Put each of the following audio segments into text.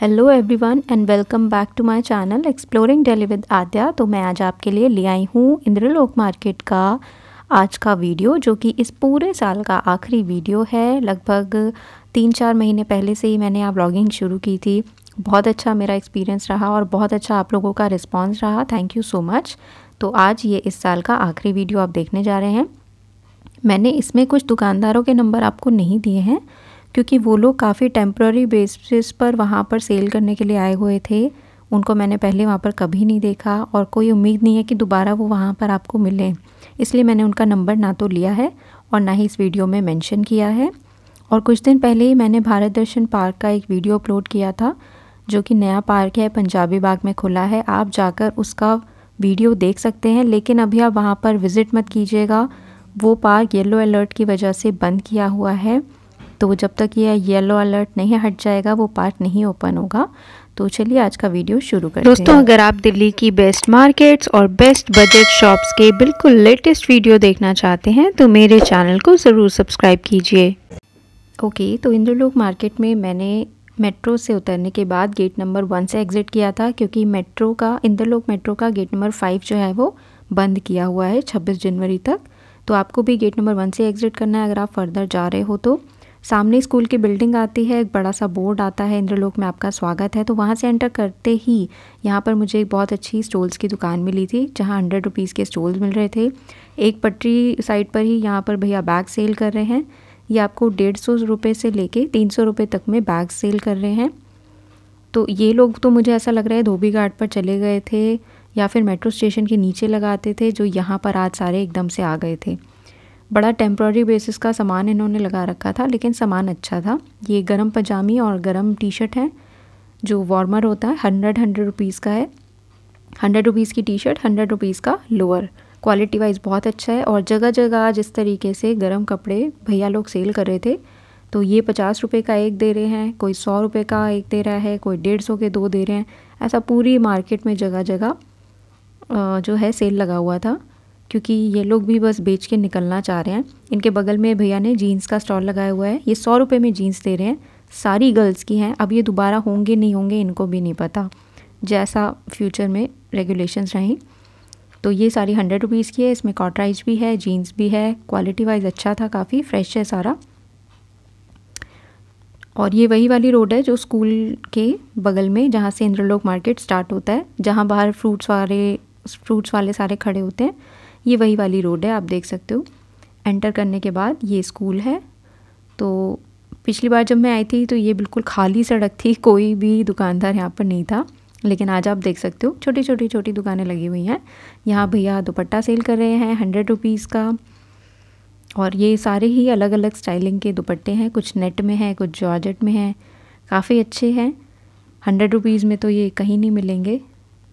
Hello everyone and welcome back to my channel exploring daily with Aadya तो मैं आज आपके लिए ले आई हूँ इंद्रलोक मार्केट का आज का वीडियो जो कि इस पूरे साल का आखिरी वीडियो है लगभग तीन चार महीने पहले से ही मैंने यहाँ ब्लॉगिंग शुरू की थी बहुत अच्छा मेरा एक्सपीरियंस रहा और बहुत अच्छा आप लोगों का रिस्पॉन्स रहा थैंक यू सो मच तो आज ये इस साल का आखिरी वीडियो आप देखने जा रहे हैं मैंने इसमें कुछ दुकानदारों के नंबर आपको नहीं दिए हैं क्योंकि वो लोग काफ़ी टेम्प्ररी बेसिस पर वहाँ पर सेल करने के लिए आए हुए थे उनको मैंने पहले वहाँ पर कभी नहीं देखा और कोई उम्मीद नहीं है कि दोबारा वो वहाँ पर आपको मिलें इसलिए मैंने उनका नंबर ना तो लिया है और ना ही इस वीडियो में मेंशन किया है और कुछ दिन पहले ही मैंने भारत दर्शन पार्क का एक वीडियो अपलोड किया था जो कि नया पार्क है पंजाबी बाग में खुला है आप जाकर उसका वीडियो देख सकते हैं लेकिन अभी आप वहाँ पर विज़िट मत कीजिएगा वो पार्क येलो अलर्ट की वजह से बंद किया हुआ है तो जब तक ये येलो अलर्ट नहीं हट जाएगा वो पार्ट नहीं ओपन होगा तो चलिए आज का वीडियो शुरू करते दोस्तों हैं। अगर आप दिल्ली की बेस्ट मार्केट्स और बेस्ट बजट शॉप्स के बिल्कुल लेटेस्ट वीडियो देखना चाहते हैं तो मेरे चैनल को ज़रूर सब्सक्राइब कीजिए ओके तो इंद्रलोक मार्केट में मैंने मेट्रो से उतरने के बाद गेट नंबर वन से एग्ज़िट किया था क्योंकि मेट्रो का इंद्रलोक मेट्रो का गेट नंबर फाइव जो है वो बंद किया हुआ है छब्बीस जनवरी तक तो आपको भी गेट नंबर वन से एग्ज़िट करना है अगर आप फर्दर जा रहे हो तो सामने स्कूल की बिल्डिंग आती है एक बड़ा सा बोर्ड आता है इंद्रलोक में आपका स्वागत है तो वहाँ से एंटर करते ही यहाँ पर मुझे एक बहुत अच्छी स्टोल्स की दुकान मिली थी जहाँ हंड्रेड रुपीज़ के स्टोल्स मिल रहे थे एक पटरी साइड पर ही यहाँ पर भैया बैग सेल कर रहे हैं ये आपको डेढ़ सौ रुपये से लेके तीन सौ रुपये तक में बैग सेल कर रहे हैं तो ये लोग तो मुझे ऐसा लग रहा है धोबी घाट पर चले गए थे या फिर मेट्रो स्टेशन के नीचे लगाते थे जो यहाँ पर आज सारे एकदम से आ गए थे बड़ा टेम्प्रोरी बेसिस का सामान इन्होंने लगा रखा था लेकिन सामान अच्छा था ये गर्म पजामी और गर्म टी शर्ट है जो वार्मर होता है हंड्रेड हंड्रेड रुपीज़ का है हंड्रेड रुपीज़ की टी शर्ट हंड्रेड रुपीज़ का लोअर क्वालिटी वाइज बहुत अच्छा है और जगह जगह जिस तरीके से गर्म कपड़े भैया लोग सेल कर रहे थे तो ये पचास रुपये का एक दे रहे हैं कोई सौ रुपये का एक दे रहा है कोई डेढ़ सौ के दो दे रहे हैं ऐसा पूरी मार्केट में जगह जगह जो है सेल लगा हुआ था क्योंकि ये लोग भी बस बेच के निकलना चाह रहे हैं इनके बगल में भैया ने जीन्स का स्टॉल लगाया हुआ है ये सौ रुपये में जीन्स दे रहे हैं सारी गर्ल्स की हैं अब ये दोबारा होंगे नहीं होंगे इनको भी नहीं पता जैसा फ्यूचर में रेगुलेशंस रहें तो ये सारी हंड्रेड रुपीज़ की है इसमें कॉटराइज भी है जीन्स भी है क्वालिटी वाइज अच्छा था काफ़ी फ्रेश है सारा और ये वही वाली रोड है जो स्कूल के बगल में जहाँ से इंद्रलोक मार्केट स्टार्ट होता है जहाँ बाहर फ्रूट्स वाले फ्रूट्स वाले सारे खड़े होते हैं ये वही वाली रोड है आप देख सकते हो एंटर करने के बाद ये स्कूल है तो पिछली बार जब मैं आई थी तो ये बिल्कुल खाली सड़क थी कोई भी दुकानदार यहाँ पर नहीं था लेकिन आज आप देख सकते हो छोटी छोटी छोटी दुकानें लगी हुई हैं यहाँ भैया दुपट्टा सेल कर रहे हैं हंड्रेड रुपीज़ का और ये सारे ही अलग अलग स्टाइलिंग के दुपट्टे हैं कुछ नेट में हैं कुछ जॉर्जेट में हैं काफ़ी अच्छे हैं हंड्रेड रुपीज़ में तो ये कहीं नहीं मिलेंगे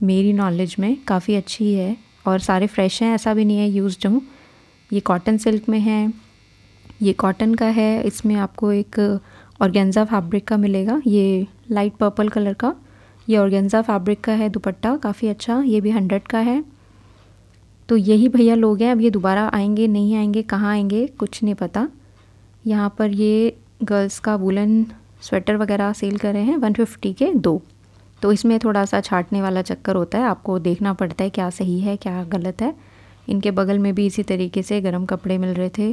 मेरी नॉलेज में काफ़ी अच्छी है और सारे फ्रेश हैं ऐसा भी नहीं है यूज़ हूँ ये कॉटन सिल्क में है ये कॉटन का है इसमें आपको एक ऑर्गेंजा फैब्रिक का मिलेगा ये लाइट पर्पल कलर का ये ऑर्गेंजा फैब्रिक का है दुपट्टा काफ़ी अच्छा ये भी हंड्रेड का है तो यही भैया लोग हैं अब ये दोबारा आएंगे नहीं आएंगे कहाँ आएंगे कुछ नहीं पता यहाँ पर ये गर्ल्स का वुलन स्वेटर वगैरह सेल कर रहे हैं 150 के दो तो इसमें थोड़ा सा छाटने वाला चक्कर होता है आपको देखना पड़ता है क्या सही है क्या गलत है इनके बगल में भी इसी तरीके से गर्म कपड़े मिल रहे थे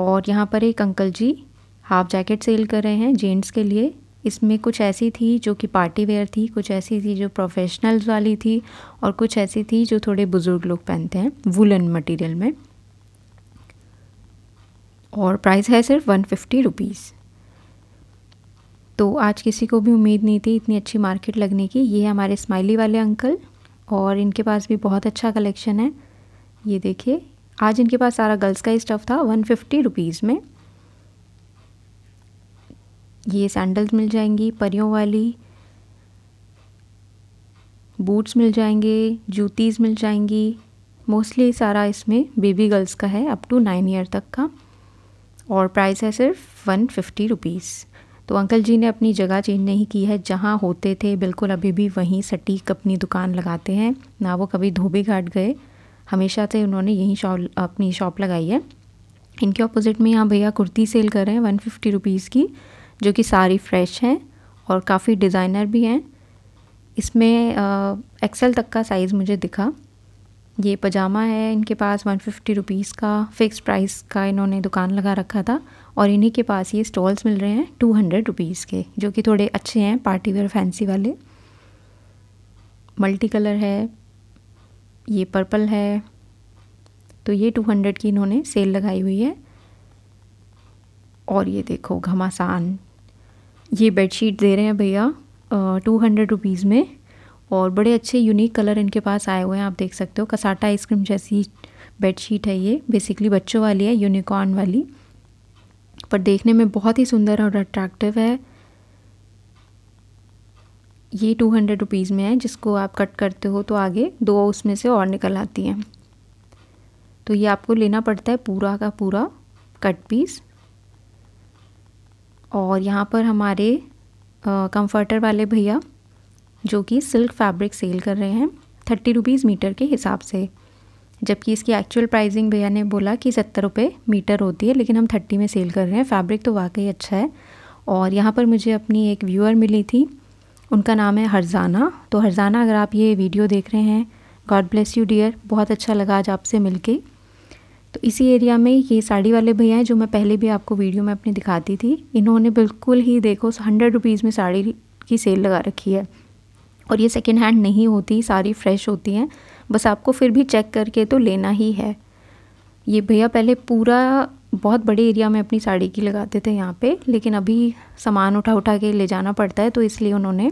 और यहाँ पर एक uncle ji half jacket sale कर रहे हैं जेंट्स के लिए इसमें कुछ ऐसी थी जो कि पार्टी वेयर थी कुछ ऐसी थी जो प्रोफेशनल्स वाली थी और कुछ ऐसी थी जो थोड़े बुज़ुर्ग लोग पहनते हैं वुलन मटेरियल में और प्राइस है सिर्फ वन फिफ्टी रुपीज़ तो आज किसी को भी उम्मीद नहीं थी इतनी अच्छी मार्केट लगने की ये हमारे स्माइली वाले अंकल और इनके पास भी बहुत अच्छा कलेक्शन है ये देखिए आज इनके पास सारा गर्ल्स का ही स्टफ़ था वन फिफ्टी रुपीज़ में ये सैंडल्स मिल जाएंगी परियों वाली बूट्स मिल जाएंगे जूतीज़ मिल जाएंगी मोस्टली सारा इसमें बेबी गर्ल्स का है अप टू नाइन ईयर तक का और प्राइस है सिर्फ वन फिफ्टी रुपीज़ तो अंकल जी ने अपनी जगह चेंज नहीं की है जहाँ होते थे बिल्कुल अभी भी वहीं सटीक अपनी दुकान लगाते हैं ना वो कभी धोबी घाट गए हमेशा से उन्होंने यहीं शॉप अपनी शॉप लगाई है इनके ऑपोजिट में यहाँ भैया कुर्ती सेल कर रहे हैं वन फिफ्टी रुपीज़ की जो कि सारी फ्रेश हैं और काफ़ी डिज़ाइनर भी हैं इसमें एक्सेल तक का साइज़ मुझे दिखा ये पजामा है इनके पास वन फिफ्टी रुपीज़ का फ़िक्स प्राइस का इन्होंने दुकान लगा रखा था और इन्हीं के पास ये स्टॉल्स मिल रहे हैं टू हंड्रेड रुपीज़ के जो कि थोड़े अच्छे हैं पार्टी वेयर फैंसी वाले मल्टी कलर है ये पर्पल है तो ये टू हंड्रेड की इन्होंने सेल लगाई हुई है और ये देखो घमासान ये बेडशीट दे रहे हैं भैया टू हंड्रेड रुपीज़ में और बड़े अच्छे यूनिक कलर इनके पास आए हुए हैं आप देख सकते हो कसाटा आइसक्रीम जैसी बेडशीट है ये बेसिकली बच्चों वाली है यूनिकॉर्न वाली पर देखने में बहुत ही सुंदर और अट्रैक्टिव है ये टू हंड्रेड रुपीज़ में है जिसको आप कट करते हो तो आगे दो उसमें से और निकल आती हैं तो ये आपको लेना पड़ता है पूरा का पूरा कट पीस और यहाँ पर हमारे कंफर्टर वाले भैया जो कि सिल्क फैब्रिक सेल कर रहे हैं थर्टी रुपीज़ मीटर के हिसाब से जबकि इसकी एक्चुअल प्राइसिंग भैया ने बोला कि सत्तर रुपये मीटर होती है लेकिन हम थर्टी में सेल कर रहे हैं फैब्रिक तो वाकई अच्छा है और यहाँ पर मुझे अपनी एक व्यूअर मिली थी उनका नाम है हरजाना तो हरजाना अगर आप ये वीडियो देख रहे हैं गॉड ब्लेस यू डियर बहुत अच्छा लगा आज आपसे मिल तो इसी एरिया में ये साड़ी वाले भैया हैं जो मैं पहले भी आपको वीडियो में अपनी दिखाती थी इन्होंने बिल्कुल ही देखो हंड्रेड रुपीज़ में साड़ी की सेल लगा रखी है और ये सेकेंड हैंड नहीं होती सारी फ्रेश होती हैं बस आपको फिर भी चेक करके तो लेना ही है ये भैया पहले पूरा बहुत बड़े एरिया में अपनी साड़ी की लगाते थे यहाँ पे लेकिन अभी सामान उठा उठा के ले जाना पड़ता है तो इसलिए उन्होंने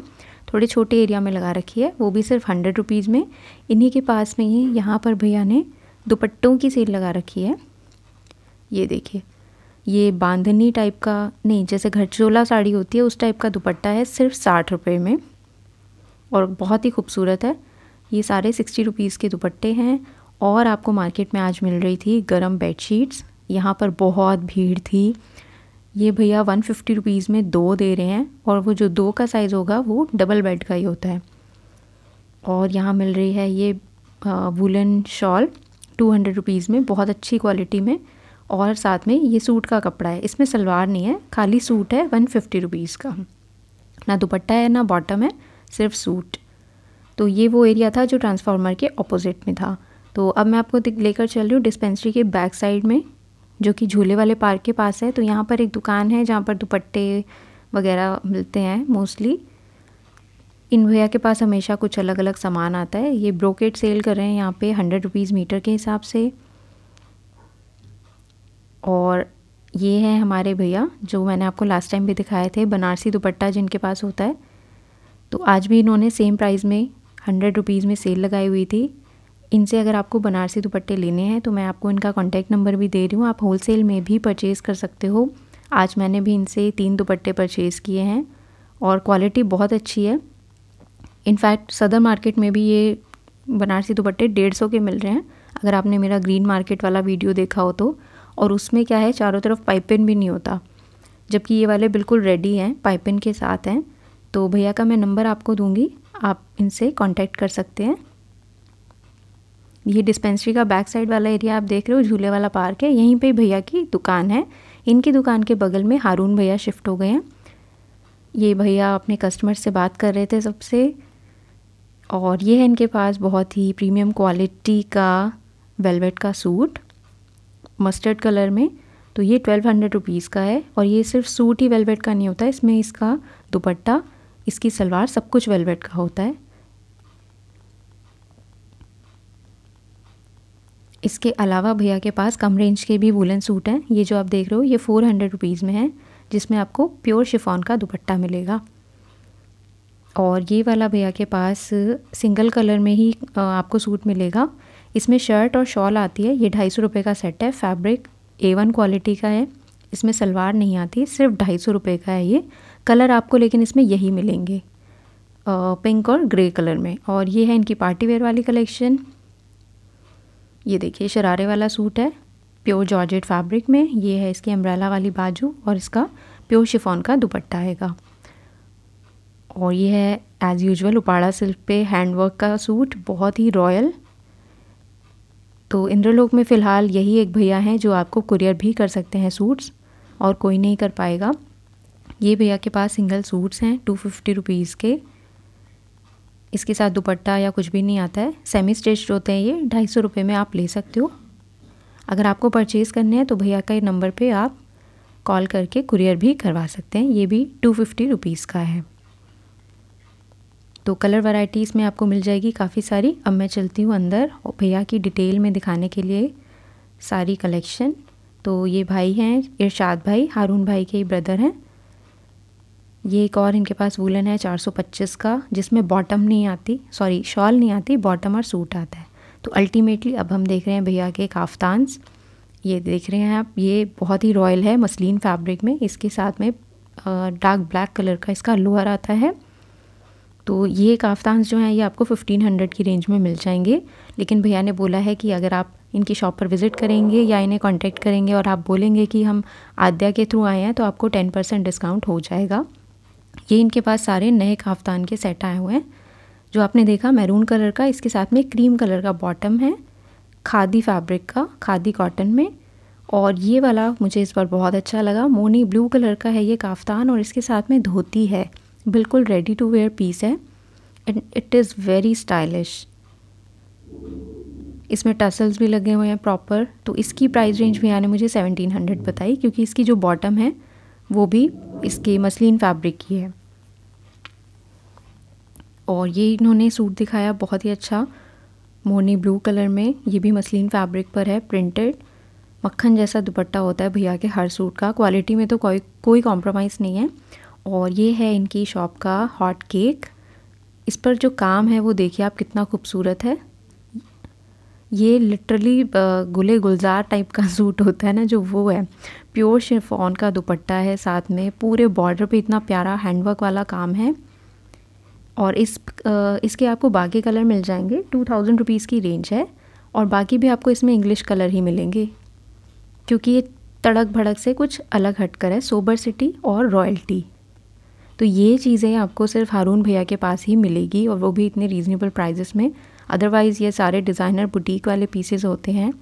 थोड़े छोटे एरिया में लगा रखी है वो भी सिर्फ हंड्रेड रुपीज़ में इन्हीं के पास में ही यहाँ पर भैया ने दुपट्टों की सेल लगा रखी है ये देखिए ये बांधनी टाइप का नहीं जैसे घरचोला साड़ी होती है उस टाइप का दुपट्टा है सिर्फ साठ रुपये में और बहुत ही खूबसूरत है ये सारे सिक्सटी रुपीज़ के दुपट्टे हैं और आपको मार्केट में आज मिल रही थी गरम बेडशीट्स यहाँ पर बहुत भीड़ थी ये भैया वन फिफ्टी रुपीज़ में दो दे रहे हैं और वो जो दो का साइज़ होगा वो डबल बेड का ही होता है और यहाँ मिल रही है ये woollen shawl two hundred rupees में बहुत अच्छी क्वालिटी में और साथ में ये सूट का कपड़ा है इसमें सलवार नहीं है खाली सूट है वन फिफ्टी रुपीज़ का ना दुपट्टा है ना बॉटम है सिर्फ सूट तो ये वो एरिया था जो ट्रांसफार्मर के ऑपोजिट में था तो अब मैं आपको लेकर चल रही हूँ डिस्पेंसरी के बैक साइड में जो कि झूले वाले पार्क के पास है तो यहाँ पर एक दुकान है जहाँ पर दुपट्टे वगैरह मिलते हैं मोस्टली इन भैया के पास हमेशा कुछ अलग अलग सामान आता है ये ब्रोकेट सेल कर रहे हैं यहाँ पे हंड्रेड रुपीज़ मीटर के हिसाब से और ये हैं हमारे भैया जो मैंने आपको लास्ट टाइम भी दिखाए थे बनारसी दुपट्टा जिनके पास होता है तो आज भी इन्होंने सेम प्राइस में हंड्रेड रुपीज़ में सेल लगाई हुई थी इनसे अगर आपको बनारसी दुपट्टे लेने हैं तो मैं आपको इनका कॉन्टैक्ट नंबर भी दे रही हूँ आप होलसेल में भी परचेज़ कर सकते हो आज मैंने भी इनसे तीन दुपट्टे परचेज़ किए हैं और क्वालिटी बहुत अच्छी है इनफैक्ट सदर मार्केट में भी ये बनारसी दुपट्टे डेढ़ सौ के मिल रहे हैं अगर आपने मेरा ग्रीन मार्केट वाला वीडियो देखा हो तो और उसमें क्या है चारों तरफ पाइपिन भी नहीं होता जबकि ये वाले बिल्कुल रेडी हैं पाइपिन के साथ हैं तो भैया का मैं नंबर आपको दूंगी आप इनसे कांटेक्ट कर सकते हैं ये डिस्पेंसरी का बैक साइड वाला एरिया आप देख रहे हो झूले वाला पार्क है यहीं पे भैया की दुकान है इनकी दुकान के बगल में हारून भैया शिफ्ट हो गए हैं ये भैया अपने कस्टमर से बात कर रहे थे सबसे और ये है इनके पास बहुत ही प्रीमियम क्वालिटी का वेलवेट का सूट मस्टर्ड कलर में तो ये ट्वेल्व हंड्रेड रुपीज़ का है और ये सिर्फ सूट ही वेलवेट का नहीं होता इसमें इसका दुपट्टा इसकी सलवार सब कुछ वेलवेट का होता है इसके अलावा भैया के पास कम रेंज के भी वूलन सूट हैं ये जो आप देख रहे हो ये फ़ोर हंड्रेड रुपीज़ में है जिसमें आपको प्योर शिफॉन का दुपट्टा मिलेगा और ये वाला भैया के पास सिंगल कलर में ही आपको सूट मिलेगा इसमें शर्ट और शॉल आती है ये ढाई सौ रुपये का सेट है फैब्रिक ए वन क्वालिटी का है इसमें सलवार नहीं आती सिर्फ ढाई सौ रुपये का है ये कलर आपको लेकिन इसमें यही मिलेंगे पिंक और ग्रे कलर में और ये है इनकी पार्टी वेयर वाली कलेक्शन ये देखिए शरारे वाला सूट है प्योर जॉर्जेट फैब्रिक में ये है इसकी अम्ब्रेला वाली बाजू और इसका प्योर शिफॉन का दुपट्टा आएगा और ये है एज़ यूजुअल उपाड़ा सिल्क पे हैंडवर्क का सूट बहुत ही रॉयल तो इंद्रलोक में फ़िलहाल यही एक भैया हैं जो आपको कुरियर भी कर सकते हैं सूट्स और कोई नहीं कर पाएगा ये भैया के पास सिंगल सूट्स हैं टू फिफ्टी रुपीज़ के इसके साथ दुपट्टा या कुछ भी नहीं आता है सेमी स्टिच होते हैं ये ढाई सौ रुपये में आप ले सकते हो अगर आपको परचेज़ करने हैं तो भैया का नंबर पे आप कॉल करके कुरियर भी करवा सकते हैं ये भी टू फिफ्टी रुपीज़ का है तो कलर वैरायटी इसमें आपको मिल जाएगी काफ़ी सारी अब मैं चलती हूँ अंदर भैया की डिटेल में दिखाने के लिए सारी कलेक्शन तो ये भाई हैं इरशाद भाई हारून भाई के ही ब्रदर हैं ये एक और इनके पास वूलन है 425 का जिसमें बॉटम नहीं आती सॉरी शॉल नहीं आती बॉटम और सूट आता है तो अल्टीमेटली अब हम देख रहे हैं भैया के काफ्तान्स ये देख रहे हैं आप ये बहुत ही रॉयल है मसलिन फैब्रिक में इसके साथ में डार्क ब्लैक कलर का इसका लोअर आता है तो ये काफ्तान्स जो हैं ये आपको 1500 की रेंज में मिल जाएंगे लेकिन भैया ने बोला है कि अगर आप इनकी शॉप पर विज़िट करेंगे या इन्हें कांटेक्ट करेंगे और आप बोलेंगे कि हम आद्या के थ्रू आए हैं तो आपको 10% डिस्काउंट हो जाएगा ये इनके पास सारे नए काफ्तान के सेट आए हुए हैं जो आपने देखा मैरून कलर का इसके साथ में क्रीम कलर का बॉटम है खादी फैब्रिक का खादी कॉटन में और ये वाला मुझे इस बार बहुत अच्छा लगा मोनी ब्लू कलर का है ये काफ्तान और इसके साथ में धोती है बिल्कुल रेडी टू वेयर पीस है and it is very stylish इसमें टसल्स भी लगे हुए हैं प्रॉपर तो इसकी प्राइस रेंज भी आने मुझे सेवनटीन हंड्रेड बताई क्योंकि इसकी जो बॉटम है वो भी इसके मसलिन फैब्रिक की है और ये इन्होंने सूट दिखाया बहुत ही अच्छा मोनी ब्लू कलर में ये भी मसलिन फैब्रिक पर है प्रिंटेड मक्खन जैसा दुपट्टा होता है भैया के हर सूट का क्वालिटी में तो कोई कोई कॉम्प्रोमाइज़ नहीं है और ये है इनकी शॉप का हॉट केक इस पर जो काम है वो देखिए आप कितना खूबसूरत है ये लिटरली गुले गुलजार टाइप का सूट होता है ना जो वो है प्योर शिफॉन का दुपट्टा है साथ में पूरे बॉर्डर पे इतना प्यारा हैंडवर्क वाला काम है और इस इसके आपको बाकी कलर मिल जाएंगे टू थाउजेंड रुपीज़ की रेंज है और बाकी भी आपको इसमें इंग्लिश कलर ही मिलेंगे क्योंकि ये तड़क भड़क से कुछ अलग हटकर है सोबर सिटी और रॉयल्टी तो ये चीज़ें आपको सिर्फ हारून भैया के पास ही मिलेगी और वो भी इतने रीज़नेबल प्राइजेस में अदरवाइज़ ये सारे डिज़ाइनर बुटीक वाले पीसेज होते हैं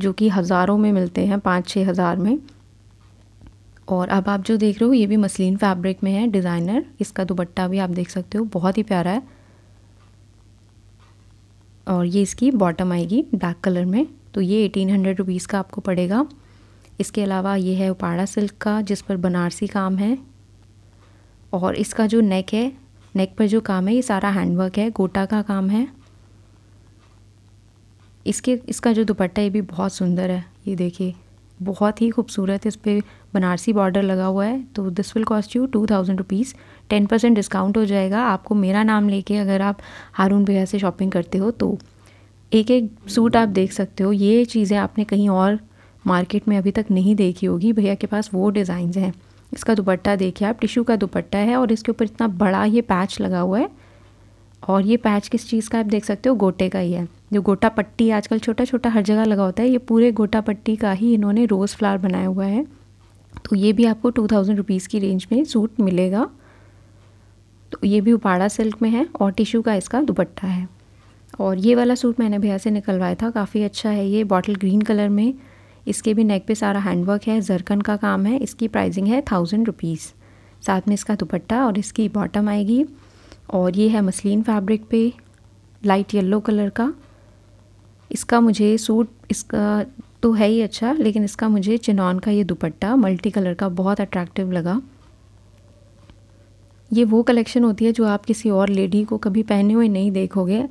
जो कि हज़ारों में मिलते हैं पाँच छः हज़ार में और अब आप जो देख रहे हो ये भी मसलिन फैब्रिक में है डिज़ाइनर इसका दुपट्टा भी आप देख सकते हो बहुत ही प्यारा है और ये इसकी बॉटम आएगी डार्क कलर में तो ये एटीन हंड्रेड रुपीज़ का आपको पड़ेगा इसके अलावा ये है उपाड़ा सिल्क का जिस पर बनारसी काम है और इसका जो नेक है नेक पर जो काम है ये सारा हैंडवर्क है गोटा का काम है इसके इसका जो दुपट्टा ये भी बहुत सुंदर है ये देखिए बहुत ही खूबसूरत है इस पर बनारसी बॉर्डर लगा हुआ है तो this will cost you two thousand rupees ten percent discount हो जाएगा आपको मेरा नाम लेके अगर आप हारून भैया से शॉपिंग करते हो तो एक एक सूट आप देख सकते हो ये चीज़ें आपने कहीं और मार्केट में अभी तक नहीं देखी होगी भैया के पास वो डिज़ाइंस हैं इसका दुपट्टा देखिए आप टिशू का दुपट्टा है और इसके ऊपर इतना बड़ा ये पैच लगा हुआ है और ये पैच किस चीज़ का आप देख सकते हो गोटे का ही है जो गोटा पट्टी आजकल छोटा छोटा हर जगह लगा होता है ये पूरे गोटा पट्टी का ही इन्होंने रोज़ फ्लावर बनाया हुआ है तो ये भी आपको टू थाउजेंड रुपीज़ की रेंज में सूट मिलेगा तो ये भी उपाड़ा सिल्क में है और टिश्यू का इसका दुपट्टा है और ये वाला सूट मैंने भैया से निकलवाया था काफ़ी अच्छा है ये बॉटल ग्रीन कलर में इसके भी नेक पे सारा हैंडवर्क है जरकन का काम है इसकी प्राइसिंग है थाउजेंड रुपीज़ साथ में इसका दुपट्टा और इसकी बॉटम आएगी और ये है मसलिन फैब्रिक पे लाइट येलो कलर का इसका मुझे सूट इसका तो है ही अच्छा लेकिन इसका मुझे चिनॉन का ये दुपट्टा मल्टी कलर का बहुत अट्रैक्टिव लगा ये वो कलेक्शन होती है जो आप किसी और लेडी को कभी पहने हुए नहीं देखोगे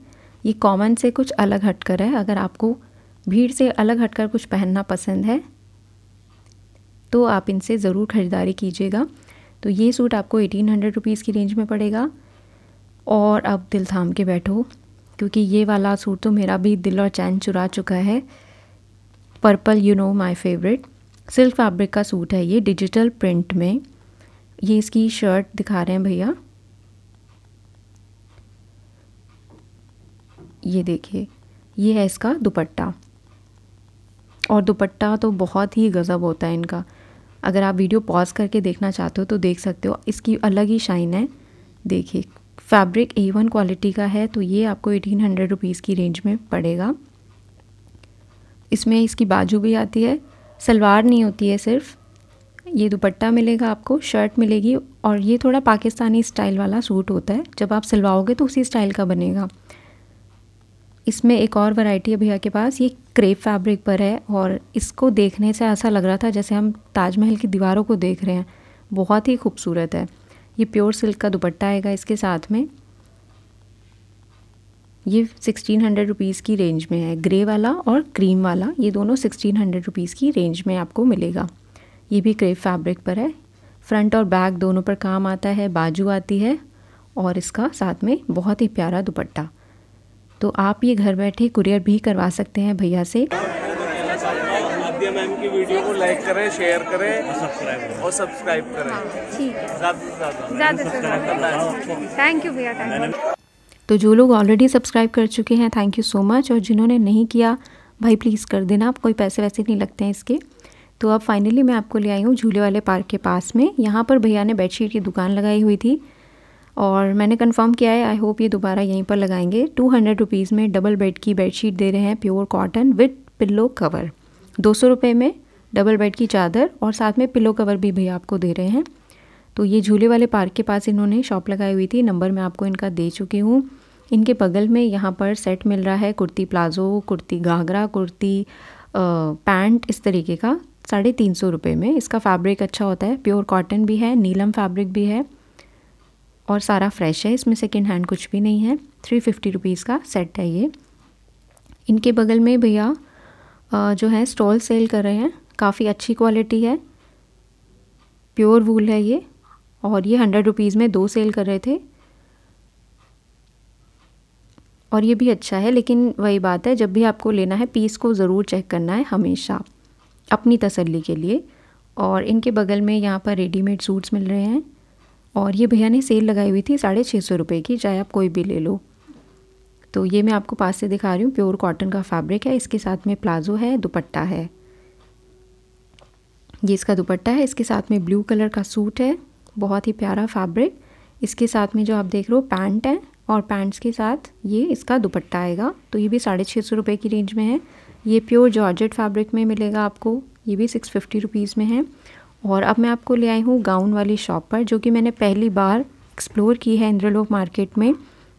ये कॉमन से कुछ अलग हटकर है अगर आपको भीड़ से अलग हटकर कुछ पहनना पसंद है तो आप इनसे ज़रूर ख़रीदारी कीजिएगा तो ये सूट आपको एटीन हंड्रेड रुपीज़ की रेंज में पड़ेगा और आप दिल थाम के बैठो क्योंकि ये वाला सूट तो मेरा भी दिल और चैन चुरा चुका है purple you know my favourite silk fabric का सूट है ये डिजिटल प्रिंट में ये इसकी शर्ट दिखा रहे हैं भैया ये देखिए ये है इसका दुपट्टा और दुपट्टा तो बहुत ही गज़ब होता है इनका अगर आप वीडियो पॉज करके देखना चाहते हो तो देख सकते हो इसकी अलग ही शाइन है देखिए फैब्रिक ए वन क्वालिटी का है तो ये आपको एटीन हंड्रेड रुपीज़ की रेंज में पड़ेगा इसमें इसकी बाजू भी आती है सलवार नहीं होती है सिर्फ ये दुपट्टा मिलेगा आपको शर्ट मिलेगी और ये थोड़ा पाकिस्तानी स्टाइल वाला सूट होता है जब आप सिलवाओगे तो उसी स्टाइल का बनेगा इसमें एक और वैरायटी है भैया के पास ये क्रेप फैब्रिक पर है और इसको देखने से ऐसा लग रहा था जैसे हम ताजमहल की दीवारों को देख रहे हैं बहुत ही खूबसूरत है ये प्योर सिल्क का दुपट्टा आएगा इसके साथ में ये सिक्सटीन हंड्रेड रुपीज़ की रेंज में है ग्रे वाला और क्रीम वाला ये दोनों सिक्सटीन हंड्रेड रुपीज़ की रेंज में आपको मिलेगा ये भी क्रेप फैब्रिक पर है फ्रंट और बैक दोनों पर काम आता है बाजू आती है और इसका साथ में बहुत ही प्यारा दुपट्टा तो आप ये घर बैठे कुरियर भी करवा सकते हैं भैया से आदित्य मैम की वीडियो को लाइक करें शेयर करें और सब्सक्राइब करें थैंक हाँ, यू भैया तो जो लोग ऑलरेडी सब्सक्राइब कर चुके हैं थैंक यू सो मच और जिन्होंने नहीं किया भाई प्लीज़ कर देना आप कोई पैसे वैसे नहीं लगते हैं इसके तो अब फाइनली मैं आपको ले आई हूँ झूले वाले पार्क के पास में यहाँ पर भैया ने बेडशीट की दुकान लगाई हुई थी और मैंने कंफर्म किया है आई होप ये दोबारा यहीं पर लगाएंगे टू हंड्रेड रुपीज़ में डबल बेड की बेडशीट दे रहे हैं pure cotton with pillow cover दो सौ रुपये में डबल बेड की चादर और साथ में पिलो कवर भी भैया आपको दे रहे हैं तो ये झूले वाले पार्क के पास इन्होंने शॉप लगाई हुई थी नंबर मैं आपको इनका दे चुकी हूँ इनके बगल में यहाँ पर सेट मिल रहा है कुर्ती प्लाज़ो कुर्ती घाघरा कुर्ती पैंट इस तरीके का साढ़े तीन सौ रुपये में इसका फैब्रिक अच्छा होता है प्योर कॉटन भी है नीलम फैब्रिक भी है और सारा फ्रेश है इसमें सेकेंड हैंड कुछ भी नहीं है थ्री फिफ्टी रुपीज़ का सेट है ये इनके बगल में भैया जो है स्टॉल सेल कर रहे हैं काफ़ी अच्छी क्वालिटी है प्योर वूल है ये और ये हंड्रेड रुपीज़ में दो सेल कर रहे थे और ये भी अच्छा है लेकिन वही बात है जब भी आपको लेना है पीस को ज़रूर चेक करना है हमेशा अपनी तसल्ली के लिए और इनके बगल में यहाँ पर रेडीमेड सूट्स मिल रहे हैं और ये भैया ने सेल लगाई हुई थी साढ़े छः सौ रुपये की चाहे आप कोई भी ले लो तो ये मैं आपको पास से दिखा रही हूँ प्योर कॉटन का फैब्रिक है इसके साथ में प्लाजो है दुपट्टा है ये इसका दुपट्टा है इसके साथ में ब्लू कलर का सूट है बहुत ही प्यारा फैब्रिक इसके साथ में जो आप देख रहे हो पैंट है और पैंट्स के साथ ये इसका दुपट्टा आएगा तो ये भी साढ़े छः सौ रुपये की रेंज में है ये प्योर जॉर्जेट फैब्रिक में मिलेगा आपको ये भी सिक्स फिफ्टी रुपीज़ में है और अब मैं आपको ले आई हूँ गाउन वाली शॉप पर जो कि मैंने पहली बार एक्सप्लोर की है इंद्रलोक मार्केट में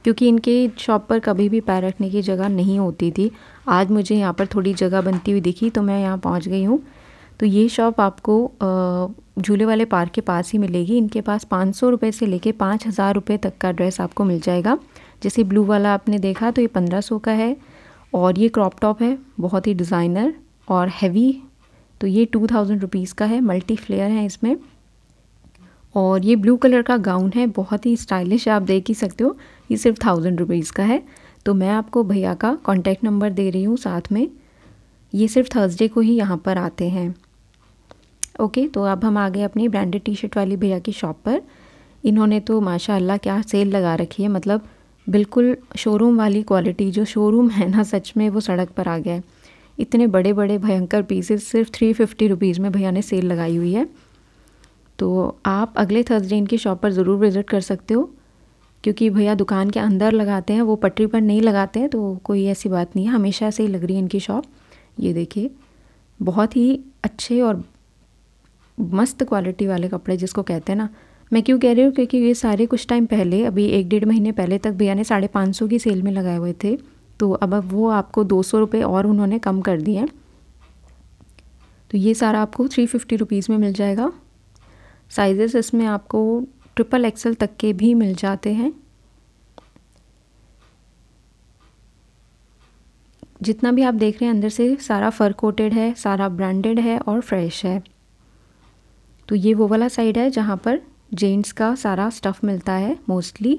क्योंकि इनके शॉप पर कभी भी पैर रखने की जगह नहीं होती थी आज मुझे यहाँ पर थोड़ी जगह बनती हुई दिखी तो मैं यहाँ पहुँच गई हूँ तो ये शॉप आपको झूले वाले पार्क के पास ही मिलेगी इनके पास पाँच सौ रुपये से लेके पाँच हज़ार रुपये तक का ड्रेस आपको मिल जाएगा जैसे ब्लू वाला आपने देखा तो ये पंद्रह सौ का है और ये क्रॉप टॉप है बहुत ही डिज़ाइनर और हैवी तो ये टू थाउजेंड रुपीज़ का है मल्टी फ्लेयर है इसमें और ये ब्लू कलर का गाउन है बहुत ही स्टाइलिश है आप देख ही सकते हो ये सिर्फ थाउजेंड रुपीज़ का है तो मैं आपको भैया का कॉन्टैक्ट नंबर दे रही हूँ साथ में ये सिर्फ थर्सडे को ही यहाँ पर आते हैं ओके तो अब हम आ गए अपनी ब्रांडेड टी शर्ट वाली भैया की शॉप पर इन्होंने तो माशाल्लाह क्या सेल लगा रखी है मतलब बिल्कुल शोरूम वाली क्वालिटी जो शोरूम है ना सच में वो सड़क पर आ गया है इतने बड़े बड़े भयंकर पीसेस सिर्फ थ्री फिफ्टी रुपीज़ में भैया ने सेल लगाई हुई है तो आप अगले थर्सडे इनकी शॉप पर ज़रूर विज़िट कर सकते हो क्योंकि भैया दुकान के अंदर लगाते हैं वो पटरी पर नहीं लगाते हैं तो कोई ऐसी बात नहीं है हमेशा से ही लग रही है इनकी शॉप ये देखिए बहुत ही अच्छे और मस्त क्वालिटी वाले कपड़े जिसको कहते हैं ना मैं क्यों कह रही हूँ क्योंकि ये सारे कुछ टाइम पहले अभी एक डेढ़ महीने पहले तक भैया ने साढ़े पाँच सौ की सेल में लगाए हुए थे तो अब अब वो आपको दो सौ रुपये और उन्होंने कम कर दिए हैं तो ये सारा आपको थ्री फिफ्टी रुपीज़ में मिल जाएगा साइज़ेस इसमें आपको ट्रिपल एक्सल तक के भी मिल जाते हैं जितना भी आप देख रहे हैं अंदर से सारा फर कोटेड है सारा ब्रांडेड है और फ्रेश है तो ये वो वाला साइड है जहाँ पर जेंट्स का सारा स्टफ़ मिलता है मोस्टली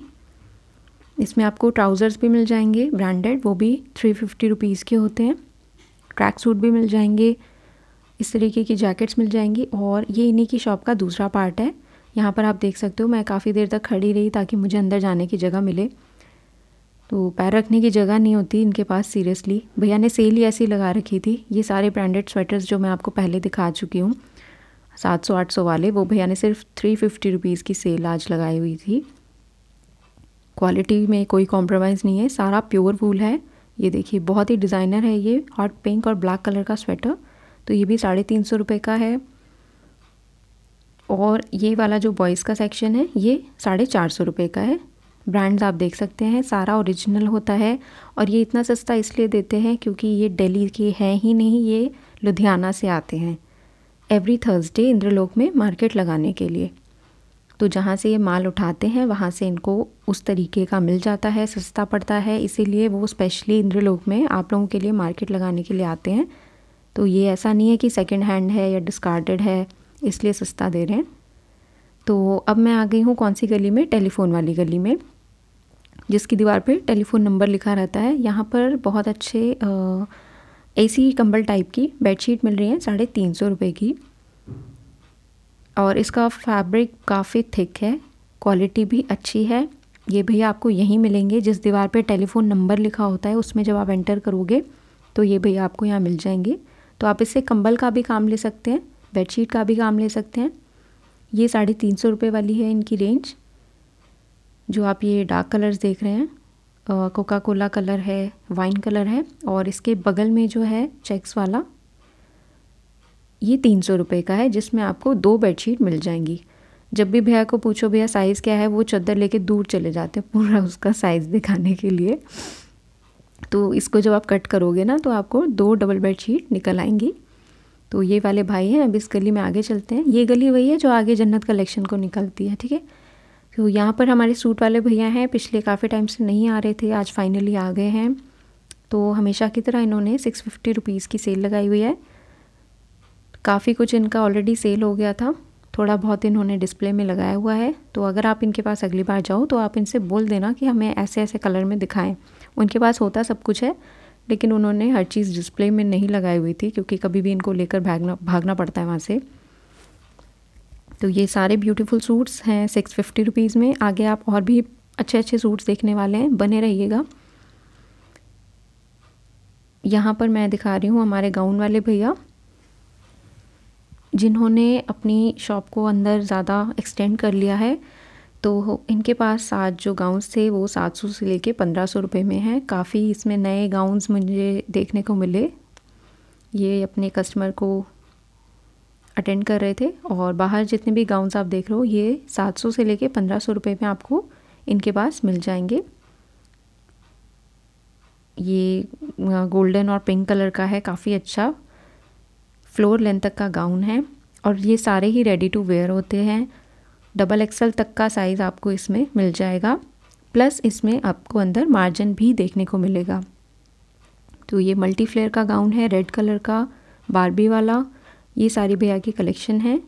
इसमें आपको ट्राउज़र्स भी मिल जाएंगे ब्रांडेड वो भी थ्री फिफ्टी रुपीज़ के होते हैं ट्रैक सूट भी मिल जाएंगे इस तरीके की जैकेट्स मिल जाएंगी और ये इन्हीं की शॉप का दूसरा पार्ट है यहाँ पर आप देख सकते हो मैं काफ़ी देर तक खड़ी रही ताकि मुझे अंदर जाने की जगह मिले तो पैर रखने की जगह नहीं होती इनके पास सीरियसली भैया ने सेल ही ऐसी लगा रखी थी ये सारे ब्रांडेड स्वेटर्स जो मैं आपको पहले दिखा चुकी हूँ सात सौ आठ सौ वाले वो भैया ने सिर्फ थ्री फिफ्टी रुपीज़ की सेल आज लगाई हुई थी क्वालिटी में कोई कॉम्प्रोमाइज़ नहीं है सारा प्योर वूल है ये देखिए बहुत ही डिज़ाइनर है ये हॉट पिंक और ब्लैक कलर का स्वेटर तो ये भी साढ़े तीन सौ रुपये का है और ये वाला जो बॉयज़ का सेक्शन है ये साढ़े चार सौ रुपये का है ब्रांड्स आप देख सकते हैं सारा ओरिजिनल होता है और ये इतना सस्ता इसलिए देते हैं क्योंकि ये दिल्ली के हैं ही नहीं ये लुधियाना से आते हैं एवरी थर्सडे इंद्रलोक में मार्केट लगाने के लिए तो जहाँ से ये माल उठाते हैं वहाँ से इनको उस तरीके का मिल जाता है सस्ता पड़ता है इसीलिए वो स्पेशली इंद्रलोक में आप लोगों के लिए मार्केट लगाने के लिए आते हैं तो ये ऐसा नहीं है कि सेकेंड हैंड है या डिस्कार्डेड है इसलिए सस्ता दे रहे हैं तो अब मैं आ गई हूँ कौन सी गली में टेलीफ़ोन वाली गली में जिसकी दीवार पर टेलीफ़ोन नंबर लिखा रहता है यहाँ पर बहुत अच्छे ए सी कंबल टाइप की बेडशीट मिल रही है साढ़े तीन सौ रुपये की और इसका फैब्रिक काफ़ी थिक है क्वालिटी भी अच्छी है ये भैया आपको यहीं मिलेंगे जिस दीवार पर टेलीफ़ोन नंबर लिखा होता है उसमें जब आप एंटर करोगे तो ये भैया आपको यहाँ मिल जाएंगे तो आप इससे कंबल का भी काम ले सकते हैं बेडशीट का भी काम ले सकते हैं ये साढ़े तीन सौ रुपये वाली है इनकी रेंज जो आप ये डार्क कलर्स देख रहे हैं कोका कोला कलर है वाइन कलर है और इसके बगल में जो है चेक्स वाला ये तीन सौ रुपये का है जिसमें आपको दो बेडशीट मिल जाएंगी जब भी भैया को पूछो भैया साइज़ क्या है वो चद्दर लेके दूर चले जाते हैं पूरा उसका साइज़ दिखाने के लिए तो इसको जब आप कट करोगे ना तो आपको दो डबल बेड शीट निकल आएंगी तो ये वाले भाई हैं अब इस गली में आगे चलते हैं ये गली वही है जो आगे जन्नत कलेक्शन को निकलती है ठीक है तो यहाँ पर हमारे सूट वाले भैया हैं पिछले काफ़ी टाइम से नहीं आ रहे थे आज फाइनली आ गए हैं तो हमेशा की तरह इन्होंने सिक्स फिफ्टी रुपीज़ की सेल लगाई हुई है काफ़ी कुछ इनका ऑलरेडी सेल हो गया था थोड़ा बहुत इन्होंने डिस्प्ले में लगाया हुआ है तो अगर आप इनके पास अगली बार जाओ तो आप इनसे बोल देना कि हमें ऐसे ऐसे कलर में दिखाएं उनके पास होता सब कुछ है लेकिन उन्होंने हर चीज़ डिस्प्ले में नहीं लगाई हुई थी क्योंकि कभी भी इनको लेकर भागना भागना पड़ता है वहाँ से तो ये सारे ब्यूटीफुल सूट्स हैं सिक्स फिफ्टी रुपीज़ में आगे आप और भी अच्छे अच्छे सूट्स देखने वाले हैं बने रहिएगा यहाँ पर मैं दिखा रही हूँ हमारे गाउन वाले भैया जिन्होंने अपनी शॉप को अंदर ज़्यादा एक्सटेंड कर लिया है तो इनके पास आज जो गाउन्स थे वो सात सौ से लेके पंद्रह सौ रुपये में हैं काफ़ी इसमें नए गाउन्स मुझे देखने को मिले ये अपने कस्टमर को अटेंड कर रहे थे और बाहर जितने भी गाउन्स आप देख रहे हो ये सात सौ से लेके पंद्रह सौ रुपये में आपको इनके पास मिल जाएंगे ये गोल्डन और पिंक कलर का है काफ़ी अच्छा फ्लोर लेंथ तक का गाउन है और ये सारे ही रेडी टू वेयर होते हैं डबल एक्सल तक का साइज़ आपको इसमें मिल जाएगा प्लस इसमें आपको अंदर मार्जिन भी देखने को मिलेगा तो ये मल्टी फ्लेयर का गाउन है रेड कलर का बारबी वाला ये सारी भैया की कलेक्शन है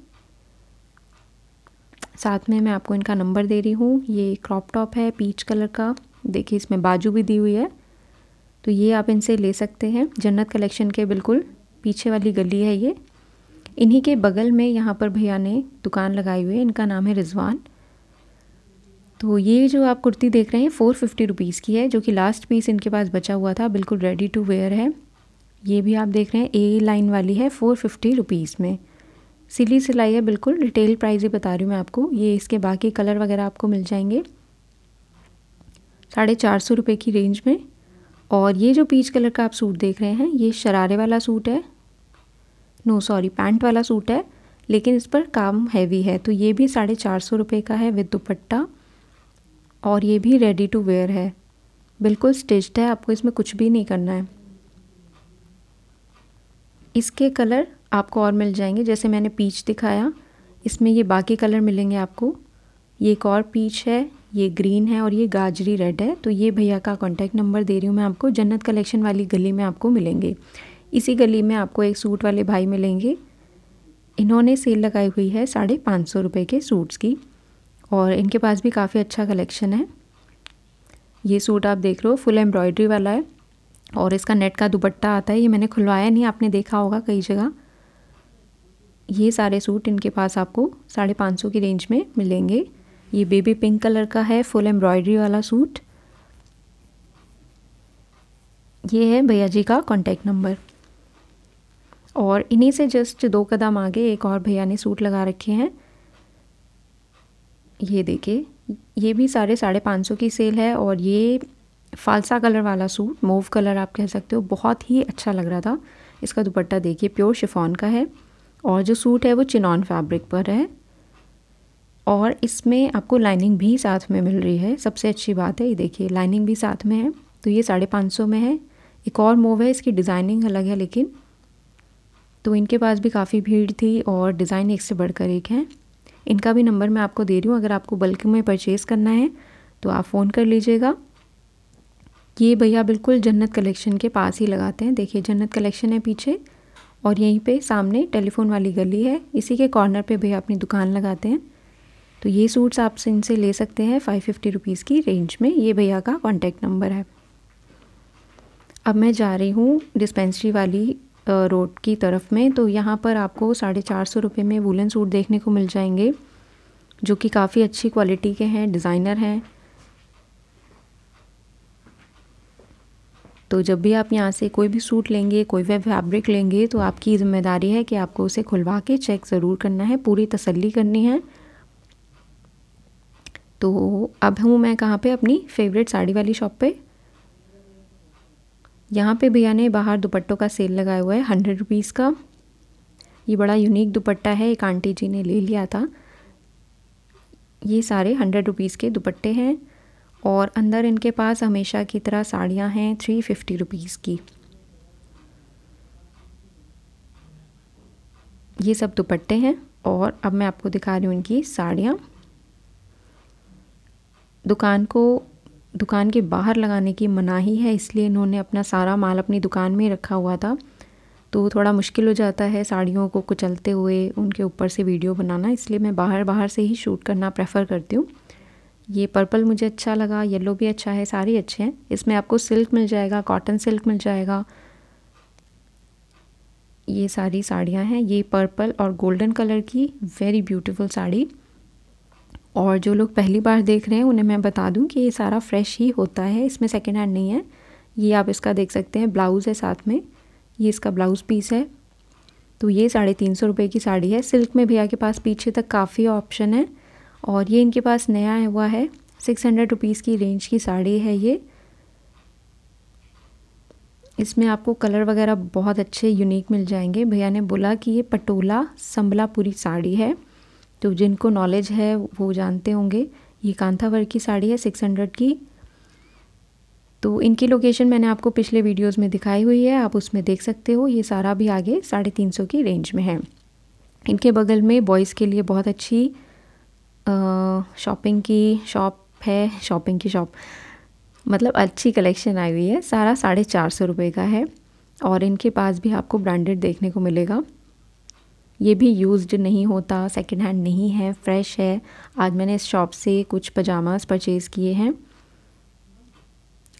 साथ में मैं आपको इनका नंबर दे रही हूँ ये क्रॉप टॉप है पीच कलर का देखिए इसमें बाजू भी दी हुई है तो ये आप इनसे ले सकते हैं जन्नत कलेक्शन के बिल्कुल पीछे वाली गली है ये इन्हीं के बगल में यहाँ पर भैया ने दुकान लगाई हुई है इनका नाम है रिजवान तो ये जो आप कुर्ती देख रहे हैं फ़ोर फिफ्टी रुपीज़ की है जो कि लास्ट पीस इनके पास बचा हुआ था बिल्कुल रेडी टू वेयर है ये भी आप देख रहे हैं ए लाइन वाली है फ़ोर फिफ्टी रुपीज़ में सिली सिलाई है बिल्कुल रिटेल प्राइस ही बता रही हूँ मैं आपको ये इसके बाकी कलर वगैरह आपको मिल जाएंगे साढ़े चार सौ रुपये की रेंज में और ये जो पीच कलर का आप सूट देख रहे हैं ये शरारे वाला सूट है नो सॉरी पैंट वाला सूट है लेकिन इस पर काम हैवी है तो ये भी साढ़े चार सौ रुपये का है विद दुपट्टा और ये भी रेडी टू वेयर है बिल्कुल स्टिच्ड है आपको इसमें कुछ भी नहीं करना है इसके कलर आपको और मिल जाएंगे जैसे मैंने पीच दिखाया इसमें ये बाकी कलर मिलेंगे आपको ये एक और पीच है ये ग्रीन है और ये गाजरी रेड है तो ये भैया का कांटेक्ट नंबर दे रही हूँ मैं आपको जन्नत कलेक्शन वाली गली में आपको मिलेंगे इसी गली में आपको एक सूट वाले भाई मिलेंगे इन्होंने सेल लगाई हुई है साढ़े पाँच सौ रुपये के सूट्स की और इनके पास भी काफ़ी अच्छा कलेक्शन है ये सूट आप देख रहे हो फुल एम्ब्रॉयडरी वाला है और इसका नेट का दुपट्टा आता है ये मैंने खुलवाया नहीं आपने देखा होगा कई जगह ये सारे सूट इनके पास आपको साढ़े पाँच सौ की रेंज में मिलेंगे ये बेबी पिंक कलर का है फुल एम्ब्रॉयडरी वाला सूट ये है भैया जी का कॉन्टैक्ट नंबर और इन्हीं से जस्ट दो कदम आगे एक और भैया ने सूट लगा रखे हैं ये देखिए ये भी साढ़े साढ़े पाँच सौ की सेल है और ये फालसा कलर वाला सूट मोव कलर आप कह सकते हो बहुत ही अच्छा लग रहा था इसका दुपट्टा देखिए प्योर शिफॉन का है और जो सूट है वो चिनॉन फैब्रिक पर है और इसमें आपको लाइनिंग भी साथ में मिल रही है सबसे अच्छी बात है ये देखिए लाइनिंग भी साथ में है तो ये साढ़े पाँच सौ में है एक और मूव है इसकी डिज़ाइनिंग अलग है लेकिन तो इनके पास भी काफ़ी भीड़ थी और डिज़ाइन एक से बढ़कर एक है इनका भी नंबर मैं आपको दे रही हूँ अगर आपको बल्क में परचेज़ करना है तो आप फ़ोन कर लीजिएगा ये भैया बिल्कुल जन्नत कलेक्शन के पास ही लगाते हैं देखिए जन्नत कलेक्शन है पीछे और यहीं पे सामने टेलीफोन वाली गली है इसी के कॉर्नर पे भैया अपनी दुकान लगाते हैं तो ये सूट्स आप इनसे ले सकते हैं फ़ाइव फिफ्टी रुपीज़ की रेंज में ये भैया का कॉन्टैक्ट नंबर है अब मैं जा रही हूँ डिस्पेंसरी वाली रोड की तरफ में तो यहाँ पर आपको साढ़े चार सौ रुपये में वूलन सूट देखने को मिल जाएंगे जो कि काफ़ी अच्छी क्वालिटी के हैं डिज़ाइनर हैं तो जब भी आप यहाँ से कोई भी सूट लेंगे कोई भी फैब्रिक लेंगे तो आपकी ज़िम्मेदारी है कि आपको उसे खुलवा के चेक ज़रूर करना है पूरी तसल्ली करनी है तो अब हूँ मैं कहाँ पे अपनी फेवरेट साड़ी वाली शॉप पे यहाँ पे भैया ने बाहर दुपट्टों का सेल लगाया हुआ है हंड्रेड रुपीज़ का ये बड़ा यूनिक दुपट्टा है एक आंटी जी ने ले लिया था ये सारे हंड्रेड रुपीज़ के दुपट्टे हैं और अंदर इनके पास हमेशा की तरह साड़ियाँ हैं थ्री फिफ्टी रुपीज़ की ये सब दुपट्टे हैं और अब मैं आपको दिखा रही हूँ इनकी साड़ियाँ दुकान को दुकान के बाहर लगाने की मनाही है इसलिए इन्होंने अपना सारा माल अपनी दुकान में रखा हुआ था तो थोड़ा मुश्किल हो जाता है साड़ियों को कुचलते हुए उनके ऊपर से वीडियो बनाना इसलिए मैं बाहर बाहर से ही शूट करना प्रेफर करती हूँ ये पर्पल मुझे अच्छा लगा येलो भी अच्छा है सारे अच्छे हैं इसमें आपको सिल्क मिल जाएगा कॉटन सिल्क मिल जाएगा ये सारी साड़ियाँ हैं ये पर्पल और गोल्डन कलर की वेरी ब्यूटीफुल साड़ी और जो लोग पहली बार देख रहे हैं उन्हें मैं बता दूं कि ये सारा फ्रेश ही होता है इसमें सेकेंड हैंड नहीं है ये आप इसका देख सकते हैं ब्लाउज़ है साथ में ये इसका ब्लाउज़ पीस है तो ये साढ़े तीन सौ रुपये की साड़ी है सिल्क में भैया के पास पीछे तक काफ़ी ऑप्शन है और ये इनके पास नया हुआ है सिक्स हंड्रेड रुपीज़ की रेंज की साड़ी है ये इसमें आपको कलर वगैरह बहुत अच्छे यूनिक मिल जाएंगे भैया ने बोला कि ये पटोला संभलापुरी साड़ी है तो जिनको नॉलेज है वो जानते होंगे ये कांथा वर्क की साड़ी है सिक्स हंड्रेड की तो इनकी लोकेशन मैंने आपको पिछले वीडियोस में दिखाई हुई है आप उसमें देख सकते हो ये सारा भी आगे साढ़े तीन सौ की रेंज में है इनके बगल में बॉयज़ के लिए बहुत अच्छी शॉपिंग की शॉप है शॉपिंग की शॉप मतलब अच्छी कलेक्शन आई हुई है सारा साढ़े चार सौ रुपये का है और इनके पास भी आपको ब्रांडेड देखने को मिलेगा ये भी यूज्ड नहीं होता सेकंड हैंड नहीं है फ्रेश है आज मैंने इस शॉप से कुछ पजामास परचेज़ किए हैं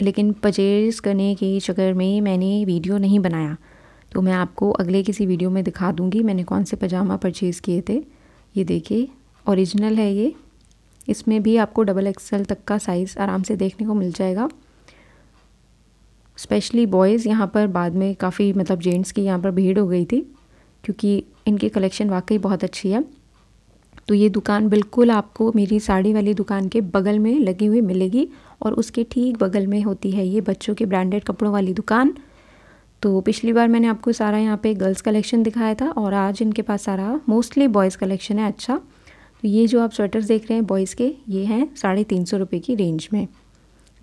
लेकिन परचेज़ करने के चक्कर में मैंने वीडियो नहीं बनाया तो मैं आपको अगले किसी वीडियो में दिखा दूँगी मैंने कौन से पजामा परचेज़ किए थे ये देखिए ओरिजिनल है ये इसमें भी आपको डबल एक्सल तक का साइज़ आराम से देखने को मिल जाएगा स्पेशली बॉयज़ यहाँ पर बाद में काफ़ी मतलब जेंट्स की यहाँ पर भीड़ हो गई थी क्योंकि इनकी कलेक्शन वाकई बहुत अच्छी है तो ये दुकान बिल्कुल आपको मेरी साड़ी वाली दुकान के बगल में लगी हुई मिलेगी और उसके ठीक बगल में होती है ये बच्चों के ब्रांडेड कपड़ों वाली दुकान तो पिछली बार मैंने आपको सारा यहाँ पे गर्ल्स कलेक्शन दिखाया था और आज इनके पास सारा मोस्टली बॉयज़ कलेक्शन है अच्छा तो ये जो आप स्वेटर्स देख रहे हैं बॉयज़ के ये हैं साढ़े तीन सौ रुपये की रेंज में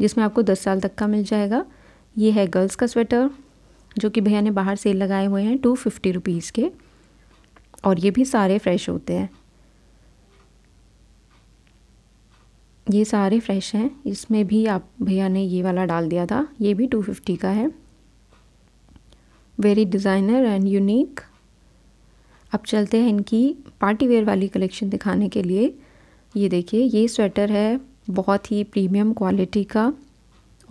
जिसमें आपको दस साल तक का मिल जाएगा ये है गर्ल्स का स्वेटर जो कि भैया ने बाहर सेल लगाए हुए हैं टू फिफ्टी रुपीज़ के और ये भी सारे फ्रेश होते हैं ये सारे फ्रेश हैं इसमें भी आप भैया ने ये वाला डाल दिया था ये भी टू फिफ्टी का है वेरी डिज़ाइनर एंड यूनिक अब चलते हैं इनकी पार्टी वेयर वाली कलेक्शन दिखाने के लिए ये देखिए ये स्वेटर है बहुत ही प्रीमियम क्वालिटी का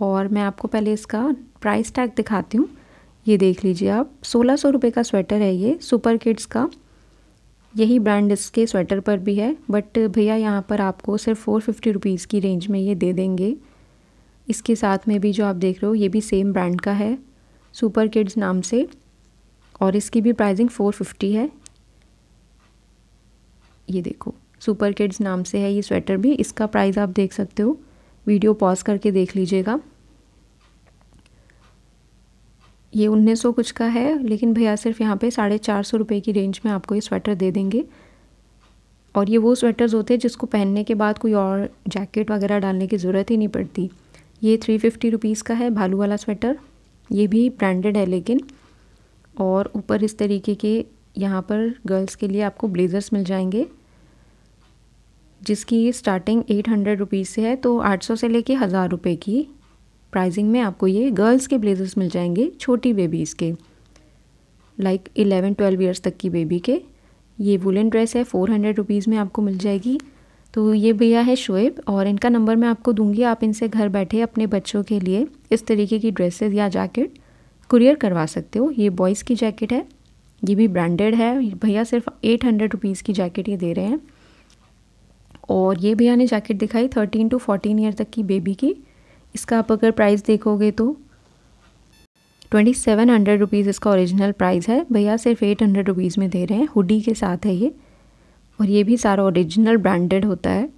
और मैं आपको पहले इसका प्राइस टैग दिखाती हूँ ये देख लीजिए आप सोलह सौ रुपये का स्वेटर है ये सुपर किड्स का यही ब्रांड इसके स्वेटर पर भी है बट भैया यहाँ पर आपको सिर्फ फ़ोर फिफ्टी रुपीज़ की रेंज में ये दे देंगे इसके साथ में भी जो आप देख रहे हो ये भी सेम ब्रांड का है सुपर किड्स नाम से और इसकी भी प्राइसिंग फ़ोर फिफ्टी है ये देखो सुपर किड्स नाम से है ये स्वेटर भी इसका प्राइस आप देख सकते हो वीडियो पॉज करके देख लीजिएगा ये उन्नीस सौ कुछ का है लेकिन भैया सिर्फ यहाँ पे साढ़े चार सौ रुपये की रेंज में आपको ये स्वेटर दे देंगे और ये वो स्वेटर्स होते हैं जिसको पहनने के बाद कोई और जैकेट वगैरह डालने की ज़रूरत ही नहीं पड़ती ये थ्री फिफ्टी रुपीज़ का है भालू वाला स्वेटर ये भी ब्रांडेड है लेकिन और ऊपर इस तरीके के यहाँ पर गर्ल्स के लिए आपको ब्लेज़र्स मिल जाएंगे जिसकी स्टार्टिंग एट हंड्रेड रुपीज़ से है तो आठ सौ से लेके हज़ार रुपये की प्राइसिंग में आपको ये गर्ल्स के ब्लेजर्स मिल जाएंगे छोटी बेबीज़ के लाइक इलेवन ट्वेल्व ईयर्स तक की बेबी के ये वुलन ड्रेस है फ़ोर हंड्रेड रुपीज़ में आपको मिल जाएगी तो ये भैया है शोएब और इनका नंबर मैं आपको दूंगी आप इनसे घर बैठे अपने बच्चों के लिए इस तरीके की ड्रेसेस या जैकेट कुरियर करवा सकते हो ये बॉयज़ की जैकेट है ये भी ब्रांडेड है भैया सिर्फ एट हंड्रेड रुपीज़ की जैकेट ये दे रहे हैं और ये भैया ने जैकेट दिखाई थर्टीन टू फोर्टीन ईयर तक की बेबी की इसका आप अगर प्राइस देखोगे तो ट्वेंटी सेवन हंड्रेड रुपीज़ इसका ओरिजिनल प्राइस है भैया सिर्फ एट हंड्रेड रुपीज़ में दे रहे हैं हुडी के साथ है ये और ये भी सारा ओरिजिनल ब्रांडेड होता है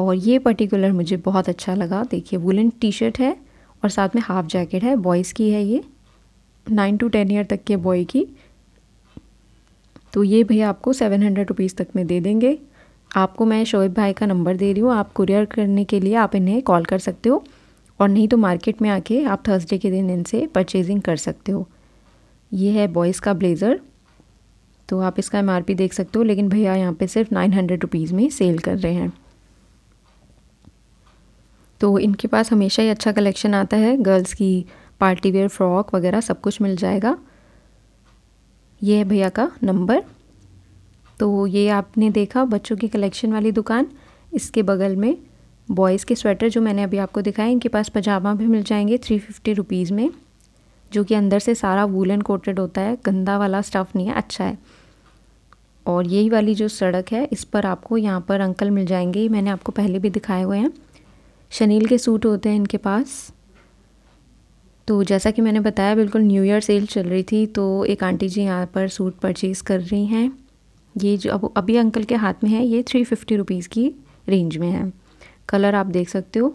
और ये पर्टिकुलर मुझे बहुत अच्छा लगा देखिए वुलन टी शर्ट है और साथ में हाफ जैकेट है बॉयज़ की है ये नाइन टू टेन ईयर तक के बॉय की तो ये भैया आपको सेवन हंड्रेड रुपीज़ तक में दे देंगे आपको मैं शोएब भाई का नंबर दे रही हूँ आप कुरियर करने के लिए आप इन्हें कॉल कर सकते हो और नहीं तो मार्केट में आके आप थर्सडे के दिन इनसे परचेजिंग कर सकते हो ये है बॉयज़ का ब्लेज़र तो आप इसका एम देख सकते हो लेकिन भैया यहाँ पे सिर्फ नाइन हंड्रेड रुपीज़ में सेल कर रहे हैं तो इनके पास हमेशा ही अच्छा कलेक्शन आता है गर्ल्स की पार्टी वेयर फ्रॉक वगैरह सब कुछ मिल जाएगा ये है भैया का नंबर तो ये आपने देखा बच्चों की कलेक्शन वाली दुकान इसके बगल में बॉयज़ के स्वेटर जो मैंने अभी आपको दिखाए इनके पास पजामा भी मिल जाएंगे थ्री फिफ्टी रुपीज़ में जो कि अंदर से सारा वूलन कोटेड होता है गंदा वाला स्टफ़ नहीं है अच्छा है और यही वाली जो सड़क है इस पर आपको यहाँ पर अंकल मिल जाएंगे मैंने आपको पहले भी दिखाए हुए हैं शनील के सूट होते हैं इनके पास तो जैसा कि मैंने बताया बिल्कुल न्यू ईयर सेल चल रही थी तो एक आंटी जी यहाँ पर सूट परचेज़ कर रही हैं ये जो अब अभी अंकल के हाथ में है ये थ्री फिफ्टी रुपीज़ की रेंज में है कलर आप देख सकते हो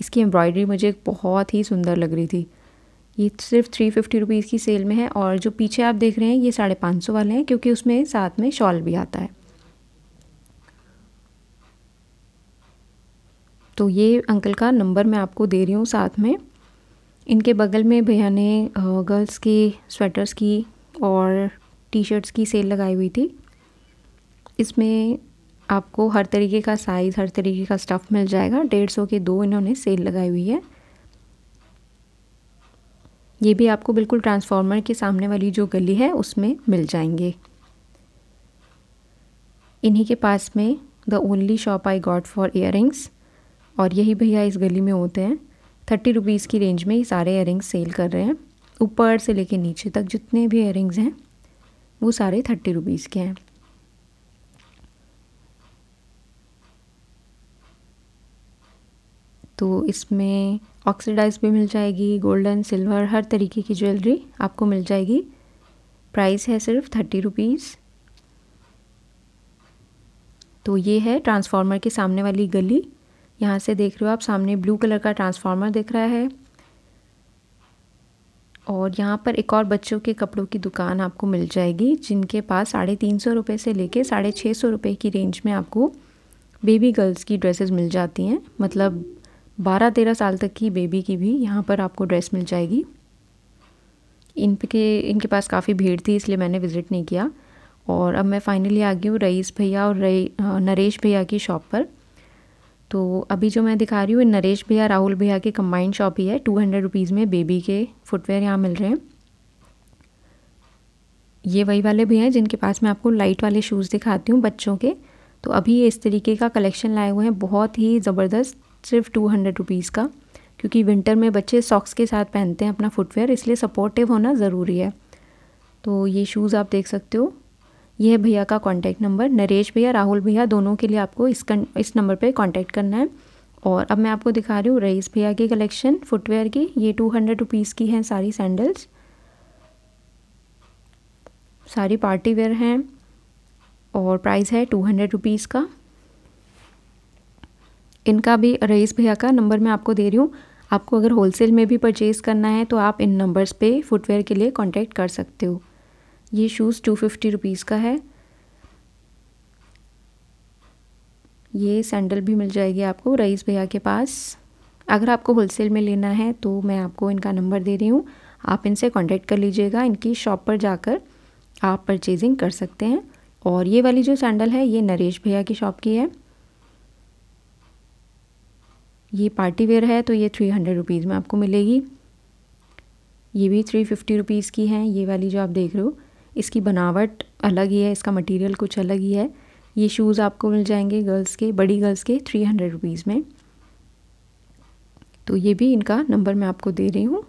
इसकी एम्ब्रॉयडरी मुझे बहुत ही सुंदर लग रही थी ये सिर्फ थ्री फिफ्टी रुपीज़ की सेल में है और जो पीछे आप देख रहे हैं ये साढ़े पाँच सौ वाले हैं क्योंकि उसमें साथ में शॉल भी आता है तो ये अंकल का नंबर मैं आपको दे रही हूँ साथ में इनके बगल में भैया ने गर्ल्स की स्वेटर्स की और टी शर्ट्स की सेल लगाई हुई थी इसमें आपको हर तरीके का साइज़ हर तरीके का स्टफ़ मिल जाएगा डेढ़ सौ के दो इन्होंने सेल लगाई हुई है ये भी आपको बिल्कुल ट्रांसफार्मर के सामने वाली जो गली है उसमें मिल जाएंगे इन्हीं के पास में the only shop I got for year और यही भैया इस गली में होते हैं थर्टी रुपीज़ की रेंज में ये सारे इयर सेल कर रहे हैं ऊपर से लेके नीचे तक जितने भी इयर हैं वो सारे थर्टी रुपीज़ के हैं तो इसमें ऑक्सीडाइज भी मिल जाएगी गोल्डन सिल्वर हर तरीके की ज्वेलरी आपको मिल जाएगी प्राइस है सिर्फ थर्टी रुपीज़ तो ये है ट्रांसफार्मर के सामने वाली गली यहाँ से देख रहे हो आप सामने ब्लू कलर का ट्रांसफार्मर दिख रहा है और यहाँ पर एक और बच्चों के कपड़ों की दुकान आपको मिल जाएगी जिनके पास साढ़े तीन सौ रुपये से लेके साढ़े छः सौ रुपये की रेंज में आपको बेबी गर्ल्स की ड्रेसेस मिल जाती हैं मतलब बारह तेरह साल तक की बेबी की भी यहाँ पर आपको ड्रेस मिल जाएगी इन के इनके पास काफ़ी भीड़ थी इसलिए मैंने विज़िट नहीं किया और अब मैं फाइनली आ गई हूँ रईस भैया और रई नरेश भैया की शॉप पर तो अभी जो मैं दिखा रही हूँ नरेश भैया राहुल भैया की कम्बाइंड शॉप ही है टू हंड्रेड रुपीज़ में बेबी के फुटवेयर यहाँ मिल रहे हैं ये वही वाले भैया हैं जिनके पास मैं आपको लाइट वाले शूज़ दिखाती हूँ बच्चों के तो अभी इस तरीके का कलेक्शन लाए हुए हैं बहुत ही ज़बरदस्त सिर्फ टू हंड्रेड रुपीज़ का क्योंकि विंटर में बच्चे सॉक्स के साथ पहनते हैं अपना फुटवेयर इसलिए सपोर्टिव होना ज़रूरी है तो ये शूज़ आप देख सकते हो ये है भैया का कांटेक्ट नंबर नरेश भैया राहुल भैया दोनों के लिए आपको इस कन, इस नंबर पे कांटेक्ट करना है और अब मैं आपको दिखा रही हूँ रईस भैया की कलेक्शन फुटवेयर की ये टू हंड्रेड रुपीज़ की हैं सारी सैंडल्स सारी पार्टी वेयर हैं और प्राइस है टू हंड्रेड रुपीज़ का इनका भी रईस भैया का नंबर मैं आपको दे रही हूँ आपको अगर होलसेल में भी परचेज़ करना है तो आप इन नंबर्स पे फुटवेयर के लिए कांटेक्ट कर सकते हो ये शूज़ टू फिफ्टी रुपीज़ का है ये सैंडल भी मिल जाएगी आपको रईस भैया के पास अगर आपको होलसेल में लेना है तो मैं आपको इनका नंबर दे रही हूँ आप इनसे कॉन्टेक्ट कर लीजिएगा इनकी शॉप पर जाकर आप परचेजिंग कर सकते हैं और ये वाली जो सैंडल है ये नरेश भैया की शॉप की है ये पार्टी वेयर है तो ये थ्री हंड्रेड रुपीज़ में आपको मिलेगी ये भी थ्री फिफ्टी रुपीज़ की है ये वाली जो आप देख रहे हो इसकी बनावट अलग ही है इसका मटेरियल कुछ अलग ही है ये शूज़ आपको मिल जाएंगे गर्ल्स के बड़ी गर्ल्स के थ्री हंड्रेड रुपीज़ में तो ये भी इनका नंबर मैं आपको दे रही हूँ